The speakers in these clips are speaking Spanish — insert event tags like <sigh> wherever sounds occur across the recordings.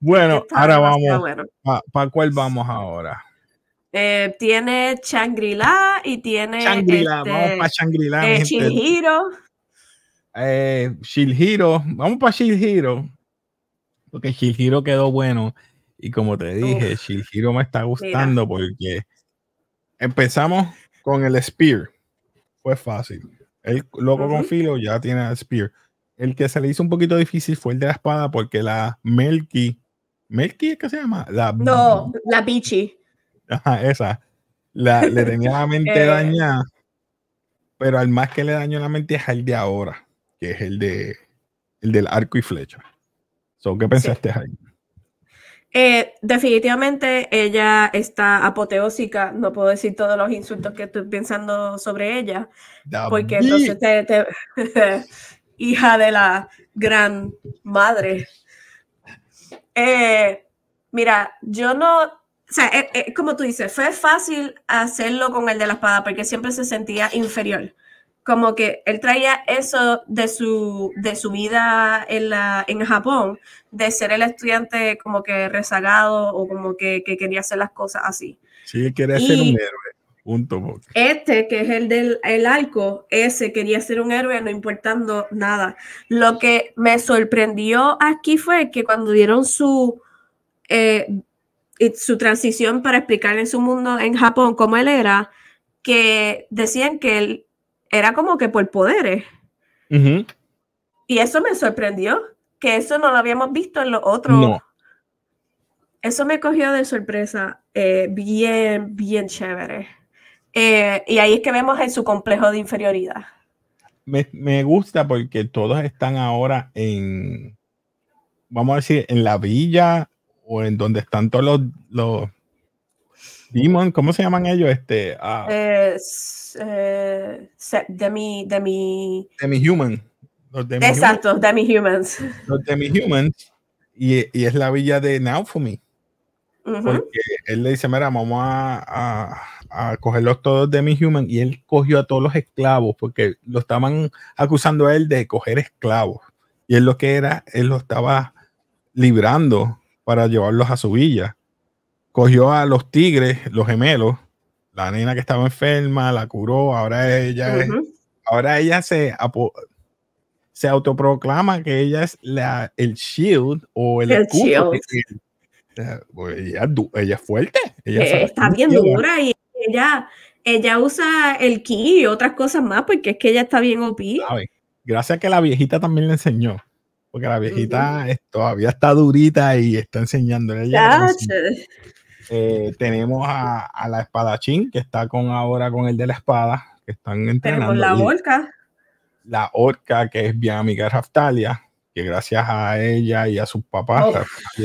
Bueno, ahora vamos. ¿Para cuál vamos ahora? Eh, tiene Shangri-La y tiene. shangri este vamos para Shangri-La. Shihiro. Eh, eh, vamos para Shihiro. Porque Shihiro quedó bueno. Y como te dije, Uf, me está gustando porque empezamos con el Spear. Fue fácil. El loco con filo ya tiene el Spear. El que se le hizo un poquito difícil fue el de la espada porque la Melky Melky es que se llama. no, la Pichi. Ajá, esa. le tenía la mente <laughs> eh. dañada. Pero al más que le dañó la mente es el de ahora, que es el de el del arco y flecha. So, ¿Qué pensaste Jaime? Eh, definitivamente ella está apoteósica, no puedo decir todos los insultos que estoy pensando sobre ella, porque entonces <laughs> hija de la gran madre eh, mira, yo no, o sea, eh, eh, como tú dices, fue fácil hacerlo con el de la espada porque siempre se sentía inferior. Como que él traía eso de su, de su vida en, la, en Japón, de ser el estudiante como que rezagado o como que, quería hacer las cosas así. Sí, quería ser un héroe. Este, que es el del el arco, ese quería ser un héroe no importando nada. Lo que me sorprendió aquí fue que cuando dieron su, eh, su transición para explicar en su mundo en Japón cómo él era, que decían que él era como que por poderes. Y eso me sorprendió, que eso no lo habíamos visto en los otros. Eso me cogió de sorpresa, eh, bien, bien chévere. Eh, y ahí es que vemos en su complejo de inferioridad. Me, me, gusta porque todos están ahora en, vamos a decir, en la villa o en donde están todos los, los demon, ¿cómo se llaman ellos? Este, ah, eh, eh, demi, demi, demi human. Exacto, demi humans. demi humans y, es la villa de Naofumi. Porque él le dice, mira, vamos a a cogerlos todos de mi human y él cogió a todos los esclavos porque lo estaban acusando a él de coger esclavos. Y él lo que era, él lo estaba librando para llevarlos a su villa. Cogió a los tigres, los gemelos, la nena que estaba enferma, la curó, ahora ella ahora ella se, se autoproclama que ella es la, el shield o el, escudo. Shield. Pues ella, es fuerte. Eh, está bien dura y ella, ella usa el ki y otras cosas más porque es que ella está bien OP. Gracias que la viejita también le enseñó. Porque la viejita todavía está durita y está enseñándole. Eh, tenemos a, a, la espadachín que está con ahora con el de la espada, que están entrenando. la orca. La orca que es bien amiga de Raftalia, que gracias a ella y a sus papás, oh.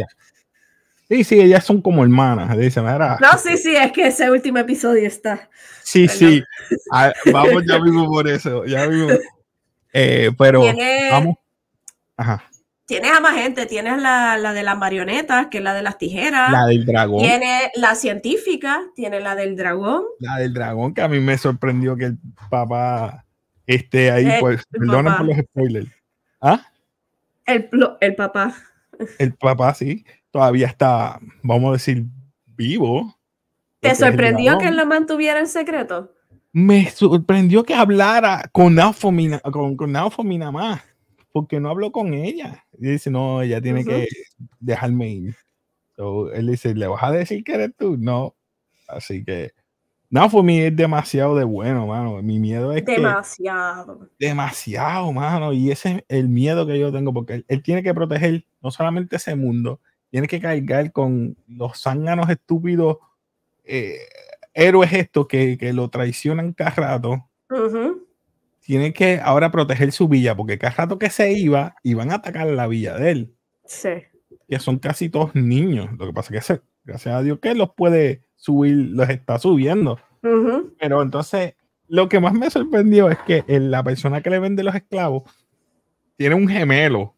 Sí, sí, ellas son como hermanas. dice, No, sí, sí, es que ese último episodio está. Sí, sí. <laughs> Ah, vamos ya vivo por eso. Ya eh, pero ¿Tienes, vamos. Ajá. Tienes a más gente. Tienes la, de las marionetas, que es la de las tijeras. La del dragón. Tiene la científica, tiene la del dragón. La del dragón, que a mí me sorprendió que el papá esté ahí. pues, el por los spoilers. ¿Ah? El, el papá. El papá, sí todavía está, vamos a decir, vivo. ¿Te sorprendió que lo mantuviera en secreto? Me sorprendió que hablara con Naofumi con, con más, porque no habló con ella. Y dice, no, ella tiene que dejarme ir. él dice, ¿le vas a decir que eres tú? No. Así que Naofumi es demasiado de bueno, mano. Mi miedo es demasiado. que... Demasiado. Demasiado, mano. Y ese es el miedo que yo tengo, porque él tiene que proteger no solamente ese mundo, tiene que cargar con los zánganos estúpidos eh, héroes estos que, lo traicionan cada rato. Tiene que ahora proteger su villa, porque cada rato que se iba, iban a atacar la villa de él. Sí. Que son casi todos niños. Lo que pasa es que, gracias a Dios, que los puede subir, los está subiendo. Pero entonces, lo que más me sorprendió es que la persona que le vende los esclavos tiene un gemelo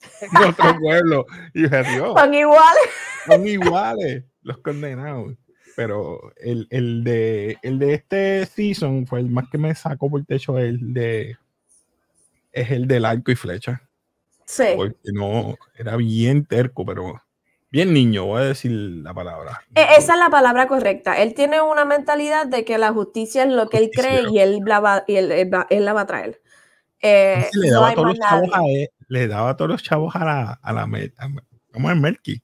de <laughs> otro pueblo. Y se Son iguales. <laughs> Son iguales los condenados. Pero el, el, de, el de este season fue el más que me sacó por el techo, el de es el del arco y flecha. Sí. Porque no, era bien terco, pero bien niño, voy a decir la palabra. E, esa es la palabra correcta. Él tiene una mentalidad de que la justicia es lo que él cree y él la va, y él, la va a traer. Eh, le no a él, le daba a todos los chavos a la, a la ¿cómo es Melky?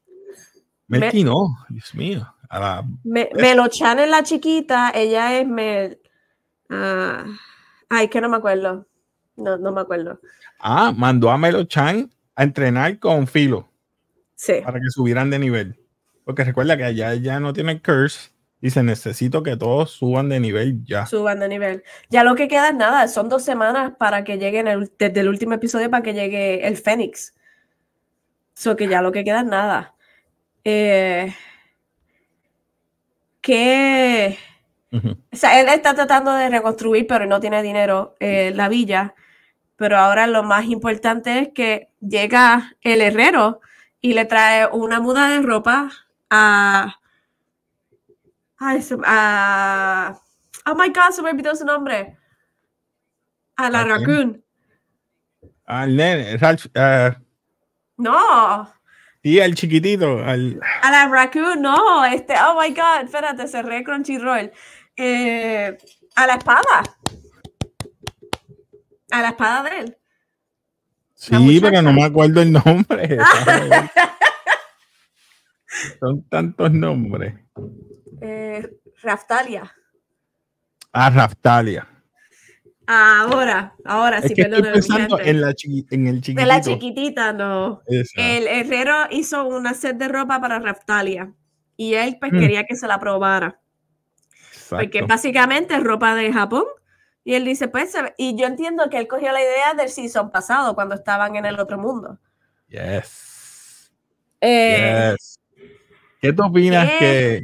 Melky no, Dios mío. A la, Melochan es la chiquita, ella es Mel. Ah, ay, que no me acuerdo. No, no me acuerdo. Ah, mandó a Melochan a entrenar con Filo. Sí. Para que subieran de nivel. Porque recuerda que allá ya no tiene curse Dice, necesito que todos suban de nivel ya. Suban de nivel. Ya lo que queda es nada, son dos semanas para que lleguen el, desde el último episodio para que llegue el Fénix. So que ya lo que queda es nada. Eh, que... O sea, él está tratando de reconstruir, pero no tiene dinero eh, la villa. Pero ahora lo más importante es que llega el herrero y le trae una muda de ropa a Ay, ah, oh my God, se me olvidó su nombre. A la raccoon. Al nene, ah. No. Y al chiquitito. Al... A la raccoon, no. Este, oh my God, espérate, cerré Crunchyroll. Eh, a la espada. A la espada de él. Sí, pero no me acuerdo el nombre. <laughs> Son tantos nombres. Eh, Raftalia. Ah, Raftalia. Ahora, ahora es sí, que Estoy pensando en, la el chiquitito. En la chiquitita, no. El herrero hizo una set de ropa para Raftalia y él pues hmm. quería que se la probara. Porque básicamente es ropa de Japón. Y él dice, pues, y yo entiendo que él cogió la idea del season pasado, cuando estaban en el otro mundo. Yes. Eh, ¿Qué tú opinas eh, que,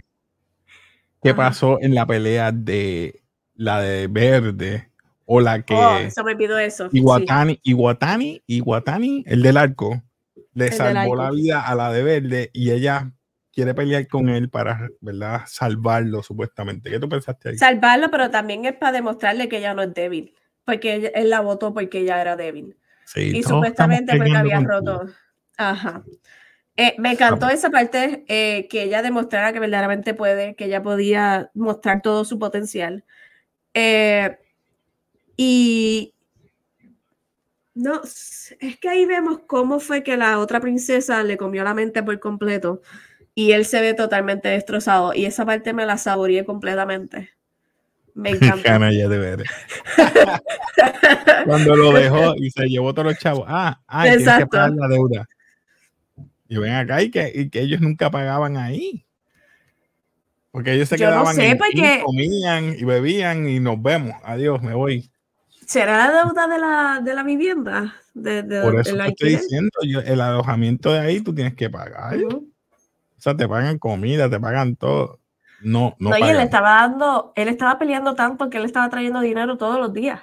¿Qué pasó en la pelea de la de Verde o la que. Ah, se me olvidó eso. Iguatani, Iguatani, Iguatani, el del arco, le salvó la vida a la de Verde y ella quiere pelear con él para, ¿verdad? Salvarlo, supuestamente. ¿Qué tú pensaste ahí? Salvarlo, pero también es para demostrarle que ella no es débil. Porque él, la votó porque ella era débil. Sí, y supuestamente porque había roto. Ajá. Eh, me encantó esa parte eh, que ella demostrara que verdaderamente puede, que ella podía mostrar todo su potencial. Eh, y no, es que ahí vemos cómo fue que la otra princesa le comió la mente por completo y él se ve totalmente destrozado. Y esa parte me la saboreé completamente. Me <laughs> encanta. de <laughs> Cuando lo dejó y se llevó todos los chavos. Ah, ahí que pagar la deuda. Y ven acá y que, ellos nunca pagaban ahí. Porque ellos se quedaban y comían y bebían y nos vemos. Adiós, me voy. ¿Será la deuda de la, de la vivienda? De, Por eso te estoy diciendo, el alojamiento de ahí tú tienes que pagar. O sea, te pagan comida, te pagan todo. No, no. no él estaba dando, él estaba peleando tanto que él estaba trayendo dinero todos los días.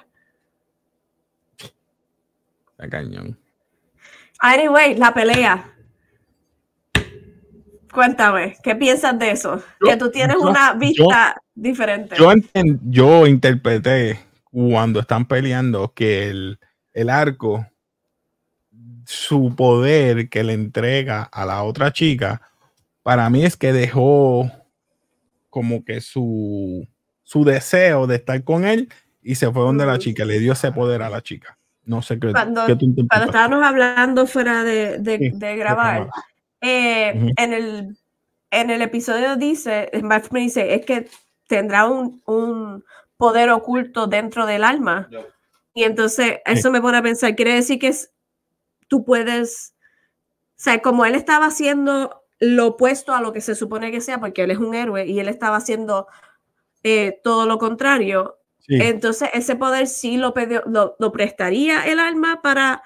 la cañón. Anyway, la pelea. Cuéntame, ¿qué piensas de eso? que tú tienes una vista diferente. Yo, interpreté cuando están peleando que el, arco, su poder que le entrega a la otra chica, para mí es que dejó como que su, su deseo de estar con él y se fue donde la chica, le dio ese poder a la chica. No sé qué. Cuando, cuando estábamos hablando fuera de, grabar. Eh, en, el, en el episodio dice, me dice, es que tendrá un, poder oculto dentro del alma. Y entonces eso me pone a pensar, quiere decir que tú puedes, o sea, como él estaba haciendo lo opuesto a lo que se supone que sea, porque él es un héroe y él estaba haciendo eh, todo lo contrario, entonces ese poder sí lo prestaría el alma para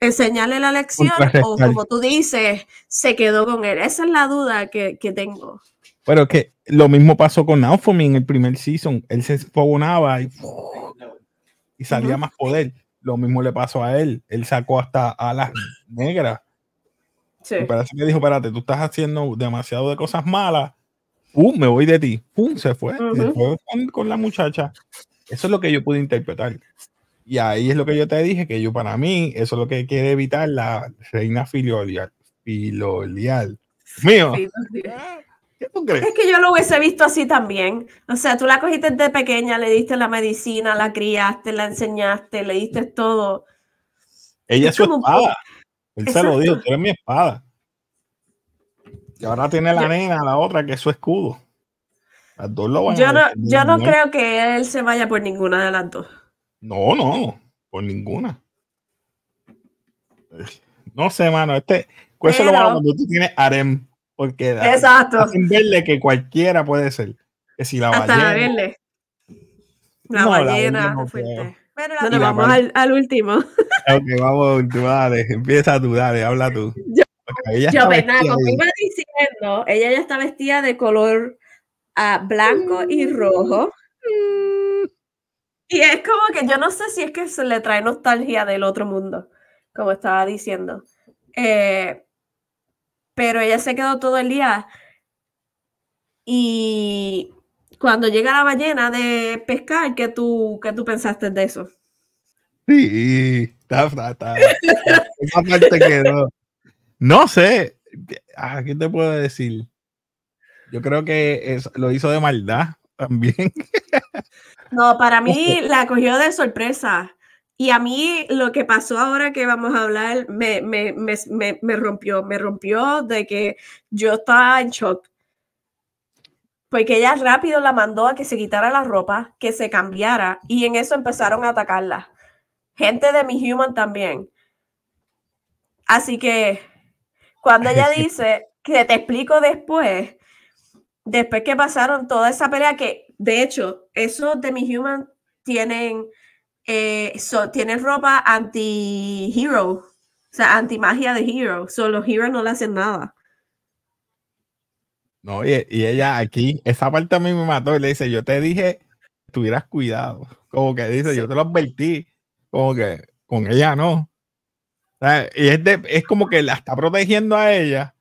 enseñarle la lección o como tú dices, se quedó con él. Esa es la duda que, que tengo. Bueno, que lo mismo pasó con Naofumi en el primer season. Él se esfogonaba y, y, salía más poder. Lo mismo le pasó a él. Él sacó hasta alas negras. Sí. Y parece que dijo, espérate, tú estás haciendo demasiado de cosas malas. ¡Pum! Me voy de ti. ¡Pum! Se fue. Se fue con la muchacha. Eso es lo que yo pude interpretar. Y ahí es lo que yo te dije, que yo para mí, eso es lo que quiere evitar la reina filial. Filolial. Mío. Es que yo lo hubiese visto así también. O sea, tú la cogiste desde pequeña, le diste la medicina, la criaste, la enseñaste, le diste todo. Ella es su espada. Él se lo dijo, tú eres mi espada. Y ahora tiene la nena, la otra, que es su escudo. Las dos lo a yo no creo que él se vaya por ninguna de las dos. No, no, por ninguna. No sé, mano, este, eso lo malo cuando tú tienes harem, porque Exacto. hacen verle que cualquiera puede ser. Que si la Hasta ballena. La, ballena, bueno, <laughs> vamos al, último. ok, vamos al dale, empieza tú, dale, habla tú. Yo, como iba diciendo, ella ya está vestida de color ah, blanco y rojo. Mm. Y es como que yo no sé si es que se le trae nostalgia del otro mundo, como estaba diciendo. Eh, pero ella se quedó todo el día y cuando llega la ballena de pescar, ¿qué tú, tú pensaste de eso? Sí, está, está, No sé, ¿A ah, ¿qué te puedo decir? Yo creo que lo hizo de maldad también. <laughs> No, para mí la cogió de sorpresa. Y a mí lo que pasó ahora que vamos a hablar me, me, me, me, rompió, me rompió de que yo estaba en shock. Porque ella rápido la mandó a que se quitara la ropa, que se cambiara, y en eso empezaron a atacarla. Gente de Mi Human también. Así que cuando ella <laughs> dice que te explico después, después que pasaron toda esa pelea, que de hecho, esos de Mi Human tienen, eh, tienen ropa anti-hero, o sea, anti-magia de hero. Solo los heroes no le hacen nada. No, y, ella aquí, esa parte a mí me mató. Y le dice: Yo te dije, tuvieras cuidado. Como que dice: Yo te lo advertí. Como que con ella no. y es, es como que la está protegiendo a ella,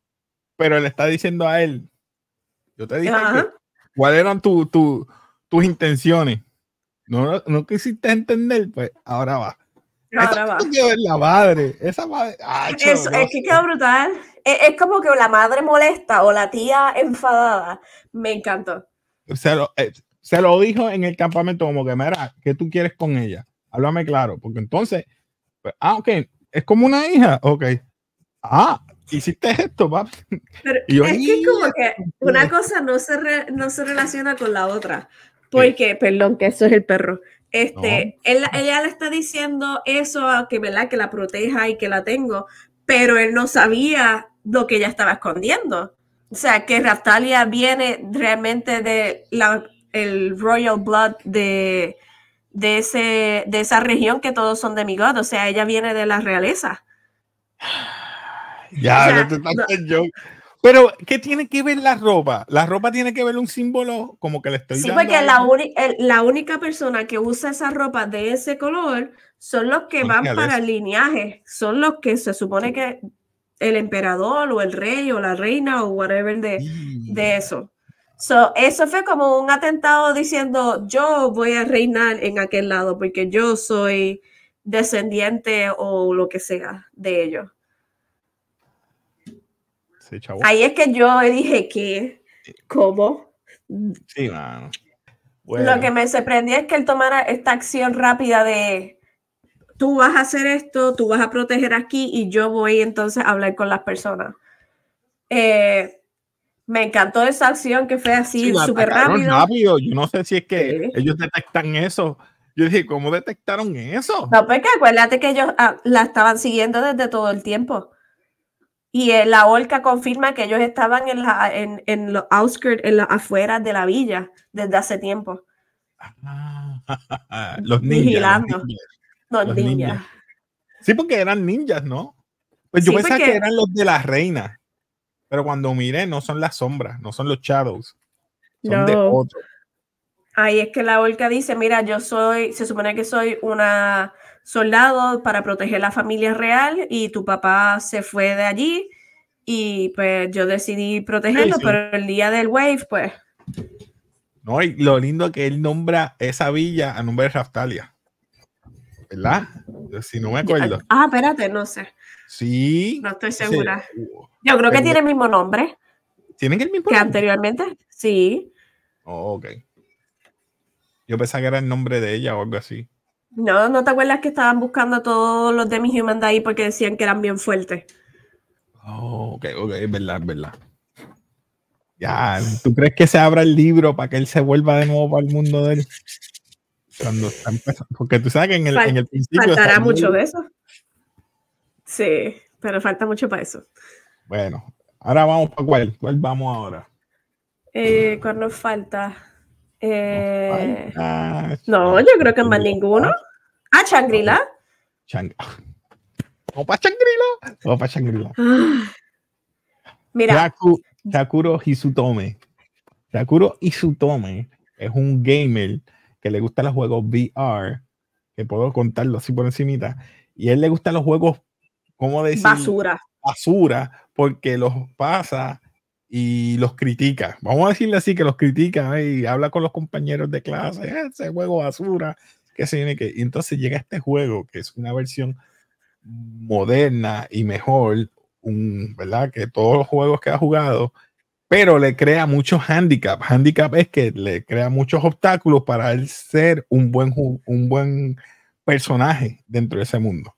pero le está diciendo a él: Yo te dije ¿Cuáles eran tus intenciones? No, quisiste entender, pues ahora va. Ahora va. la madre. Esa madre. es que quedó brutal. Es, como que la madre molesta o la tía enfadada. Me encantó. Se lo, eh, se lo dijo en el campamento, como que, mira, ¿qué tú quieres con ella? Háblame claro, porque entonces, pues, ah, ok, es como una hija, ok. Ah, hiciste esto, papi. Pero es que como que una cosa no se, no se relaciona con la otra. Porque, perdón, que eso es el perro. Este, ella le está diciendo eso, que, ¿verdad? que la proteja y que la tengo, pero él no sabía lo que ella estaba escondiendo. O sea, que Raptalia viene realmente de la, el Royal Blood de, de, ese, de esa región que todos son de mi O sea, ella viene de la realeza. Ya, Pero, ¿qué tiene que ver la ropa? La ropa tiene que ver un símbolo como que le estoy diciendo. Sí, porque la, única persona que usa esa ropa de ese color son los que van para el lineaje, son los que se supone que el emperador o el rey o la reina o whatever de, de eso. eso fue como un atentado diciendo yo voy a reinar en aquel lado porque yo soy descendiente o lo que sea de ellos. Este Ahí es que yo dije que, ¿cómo? Sí, mano. Lo que me sorprendió es que él tomara esta acción rápida de tú vas a hacer esto, tú vas a proteger aquí y yo voy entonces a hablar con las personas. Eh, me encantó esa acción que fue así súper rápido. rápido. Yo no sé si es que ellos detectan eso. Yo dije, ¿cómo detectaron eso? No, porque pues acuérdate que ellos ah, la estaban siguiendo desde todo el tiempo y eh, la OLCA confirma que ellos estaban en, en, los outskirts, en las afueras de la villa desde hace tiempo. Ah, <laughs> los ninjas. Vigilando. Los, ninjas. Sí, porque eran ninjas, ¿no? Pues yo pensaba que eran los de la reina. Pero cuando miré, no son las sombras, no son los shadows. Son de otro. Ahí es que la orca dice, mira, yo soy, se supone que soy una soldados para proteger la familia real y tu papá se fue de allí y pues yo decidí protegerlo, pero el día del wave, pues... No, lo lindo que él nombra esa villa a nombre de Raftalia. ¿Verdad? Si no me acuerdo. ah, espérate, no sé. Sí. No estoy segura. Uh, yo creo que tiene el mismo nombre. ¿Tienen el mismo nombre? Que anteriormente, sí. Oh, ok. Yo pensaba que era el nombre de ella o algo así. No, ¿no te acuerdas que estaban buscando a todos los demi Human de ahí porque decían que eran bien fuertes? Oh, ok, ok, es verdad, es verdad. Ya, ¿tú crees que se abra el libro para que él se vuelva de nuevo para el mundo de él? Cuando está porque tú sabes que en el, principio... Faltará mucho de eso. Sí, pero falta mucho para eso. Bueno, ahora vamos para cuál, cuál vamos ahora. Eh, ¿Cuál nos falta? Eh, no, yo creo que más ninguno. a ah, Changrila. Chang <laughs> Opa Changrila. Opa Changrila. Ah. Mira. Takuro Hisutome. Takuro Hisutome es un gamer que le gustan los juegos VR, que puedo contarlo así por encimita, y él le gustan los juegos, ¿cómo decir? Basura. Basura, porque los pasa y los critica. Vamos a decirle así que los critica ¿eh? y habla con los compañeros de clase, ah, ese juego basura, que se viene que. Y entonces llega este juego que es una versión moderna y mejor, un, ¿verdad? Que todos los juegos que ha jugado, pero le crea muchos handicaps. Handicap es que le crea muchos obstáculos para él ser un buen, un buen personaje dentro de ese mundo.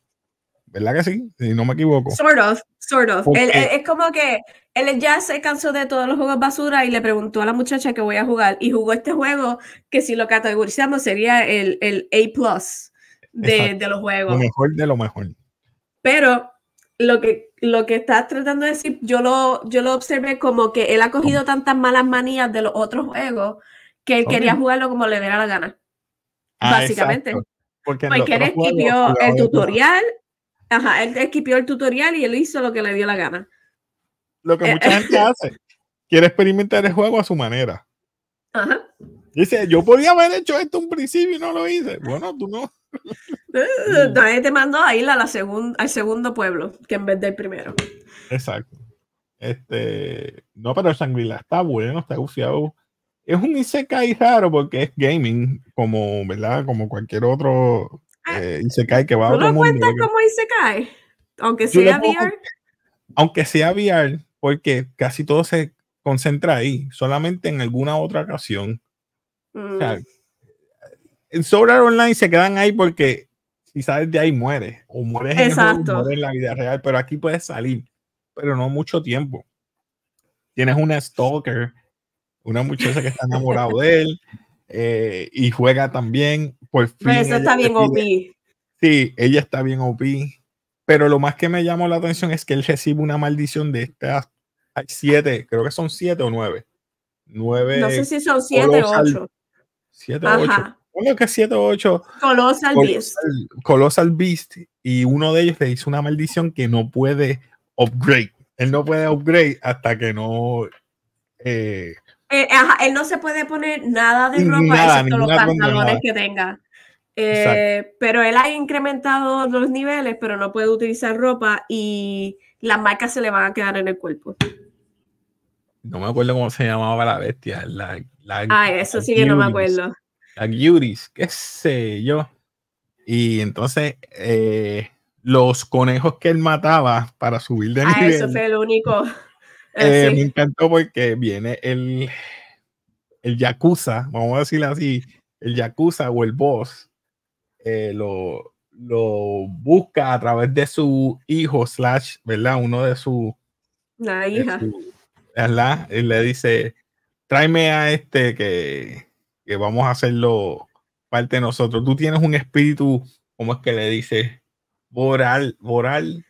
¿verdad que sí? Si no me equivoco. Sort of, sort of. es como que él ya se cansó de todos los juegos basura y le preguntó a la muchacha que voy a jugar y jugó este juego que si lo categorizamos sería el, el A plus de, de, los juegos. Lo mejor de lo mejor. Pero lo que, lo que estás tratando de decir, yo lo, yo lo observé como que él ha cogido tantas malas manías de los otros juegos que él quería jugarlo como le diera la gana. Ah, básicamente. Porque, Porque él escribió el tutorial, Ajá, él esquipió el tutorial y él hizo lo que le dio la gana. Lo que eh, mucha gente eh, hace. Quiere experimentar el juego a su manera. Ajá. Dice, yo podía haber hecho esto un principio y no lo hice. Bueno, tú no. <laughs> Nadie te mandó a ir la al segundo pueblo, que en vez del primero. Exacto. Este, no, pero el la está bueno, está gufiado. Es un Isekai raro porque es gaming, como, ¿verdad? Como cualquier otro Ah, eh, cae que va a ¿Tú no cómo se cae? Aunque sea VR. aunque sea VR, porque casi todo se concentra ahí, solamente en alguna otra ocasión. Mm. en Sobrar Online se quedan ahí porque si sales de ahí mueres, o mueres en, mueres en la vida real, pero aquí puedes salir, pero no mucho tiempo. Tienes una stalker, una muchacha que está enamorada de él, <laughs> Eh, y juega también. Por fin, eso está bien OP. Sí, ella está bien OP. Pero lo más que me llamó la atención es que él recibe una maldición de estas hay siete, creo que son siete o nueve. Nueve. No sé si son siete o ocho. Siete o ocho. Uno que siete ocho. Colossal, Beast. Colossal Beast. Y uno de ellos le hizo una maldición que no puede upgrade. Él no puede upgrade hasta que no eh, eh, él no se puede poner nada de ropa, excepto los pantalones que tenga. Eh, pero él ha incrementado los niveles, pero no puede utilizar ropa y las marcas se le van a quedar en el cuerpo. No me acuerdo cómo se llamaba la bestia. La, ah, eso sí que no me acuerdo. La Guris, qué sé yo. Y entonces, eh, los conejos que él mataba para subir de nivel. Ah, eso fue lo único. Ah, eh, me encantó porque viene el, el Yakuza, vamos a decirlo así, el Yakuza o el boss eh, lo, busca a través de su hijo, slash, ¿verdad? Uno de sus... La hija. ¿Verdad? Y le dice, tráeme a este que, vamos a hacerlo parte de nosotros. Tú tienes un espíritu, ¿cómo es que le dice? Boral, boral,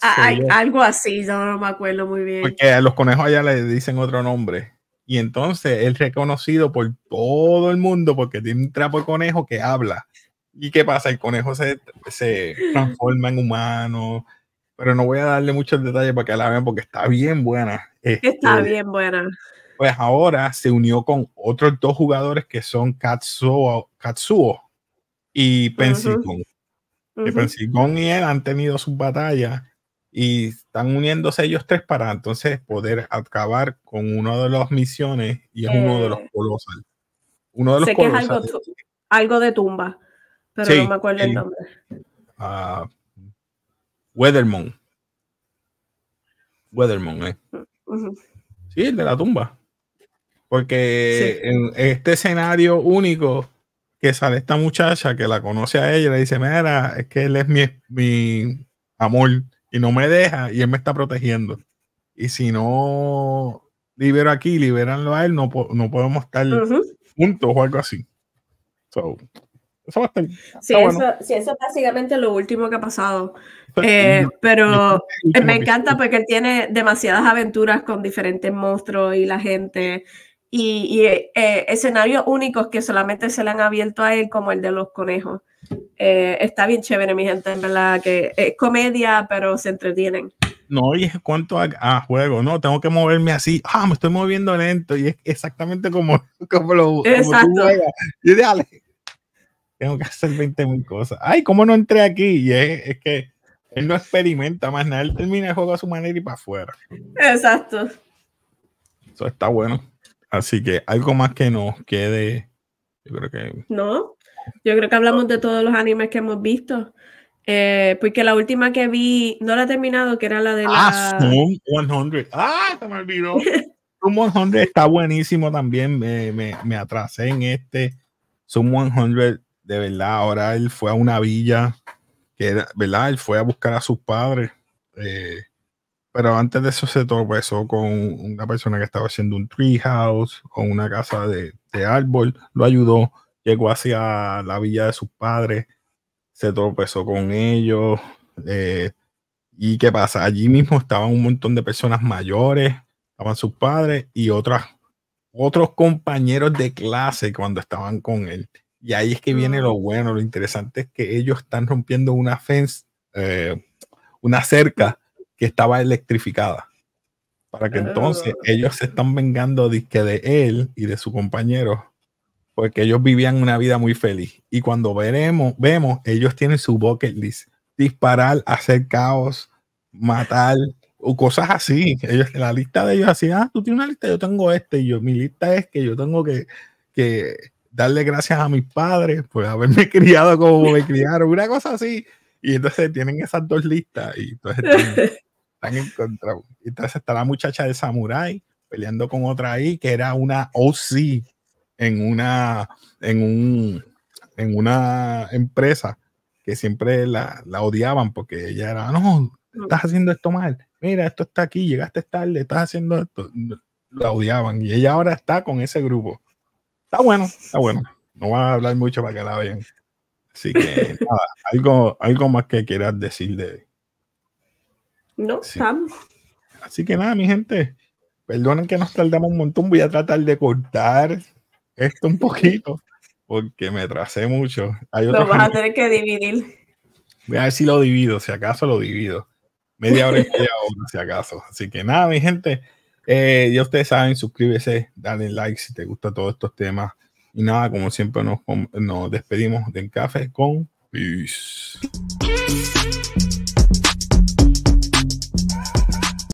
Ah, ah, algo así, yo no me acuerdo muy bien. Porque a los conejos allá le dicen otro nombre. Y entonces es reconocido por todo el mundo porque tiene un trapo de conejo que habla. ¿Y qué pasa? El conejo se, transforma en humano. Pero no voy a darle muchos detalles para que la vean porque está bien buena. está este, bien buena. Pues ahora se unió con otros dos jugadores que son Katsuo, Katsuo y Pensicon. Uh y él han tenido sus batallas y están uniéndose ellos tres para entonces poder acabar con una de las misiones y es uno de los eh. colosales Uno de los sé que es algo, de tumba, pero no me acuerdo el, nombre. Ah, Weathermon. Weathermon, eh. Sí, el de la tumba. Porque en este escenario único que sale esta muchacha que la conoce a ella, le dice, mira, es que él es mi amor y no me deja y él me está protegiendo. Y si no libero aquí, liberanlo a él, no, no podemos estar juntos o algo así. eso Sí, eso, eso, es básicamente lo último que ha pasado. Eh, pero eh, me encanta porque él tiene demasiadas aventuras con diferentes monstruos y la gente y, eh, eh, escenarios únicos que solamente se le han abierto a él, como el de los conejos. Eh, está bien chévere, mi gente, en verdad, que es comedia, pero se entretienen. No, y es cuanto a, juego, no, tengo que moverme así, ah, me estoy moviendo lento, y es exactamente como, <laughs> como lo Exacto. Como tengo que hacer 20 mil cosas. Ay, ¿cómo no entré aquí? es, que él no experimenta más nada, él termina el juego a su manera y para afuera. Exacto. Eso está bueno. Así que algo más que nos quede, yo creo que... No, yo creo que hablamos de todos los animes que hemos visto. Eh, porque la última que vi, no la he terminado, que era la de ah, 100. Ah, se me olvidó. <laughs> Zoom 100 está buenísimo también. Me, atrasé en este. Zoom 100, de verdad, ahora él fue a una villa, que era, ¿verdad? Él fue a buscar a sus padres. Eh, pero antes de eso se tropezó con una persona que estaba haciendo un house o una casa de, árbol, lo ayudó, llegó hacia la villa de sus padres, se tropezó con ellos. Eh, ¿Y qué pasa? Allí mismo estaban un montón de personas mayores, estaban sus padres y otras, otros compañeros de clase cuando estaban con él. Y ahí es que viene lo ah. bueno, lo interesante es que ellos están rompiendo una fence, eh, una cerca que estaba electrificada. Para que ah. entonces ellos se están vengando que de él y de su compañero, porque ellos vivían una vida muy feliz. Y cuando veremos, vemos, ellos tienen su bucket list: disparar, hacer caos, matar, o cosas así. Ellos, la lista de ellos así, ah, tú tienes una lista, yo tengo este, y yo, mi lista es que yo tengo que, darle gracias a mis padres por haberme <laughs> criado como me criaron, una cosa así. Y entonces tienen esas dos listas y entonces <laughs> están Y entonces está la muchacha de Samurai peleando con otra ahí, que era una OC en una, en un, en una empresa que siempre la, odiaban porque ella era, no, estás haciendo esto mal, mira, esto está aquí, llegaste tarde, estás haciendo esto. La odiaban y ella ahora está con ese grupo. Está bueno, está bueno. No voy a hablar mucho para que la vean. Así que <laughs> nada, algo, algo más que quieras decir de, no, Así que nada, mi gente, perdonen que nos tardamos un montón, voy a tratar de cortar esto un poquito, porque me tracé mucho. lo vas a tener que dividir. Voy a ver si lo divido, si acaso lo divido. Media hora y <laughs> media hora, si acaso. Así que nada, mi gente, eh, ya ustedes saben, suscríbese, dale like si te gustan todos estos temas. Y nada, como siempre, nos, nos despedimos del café con Peace.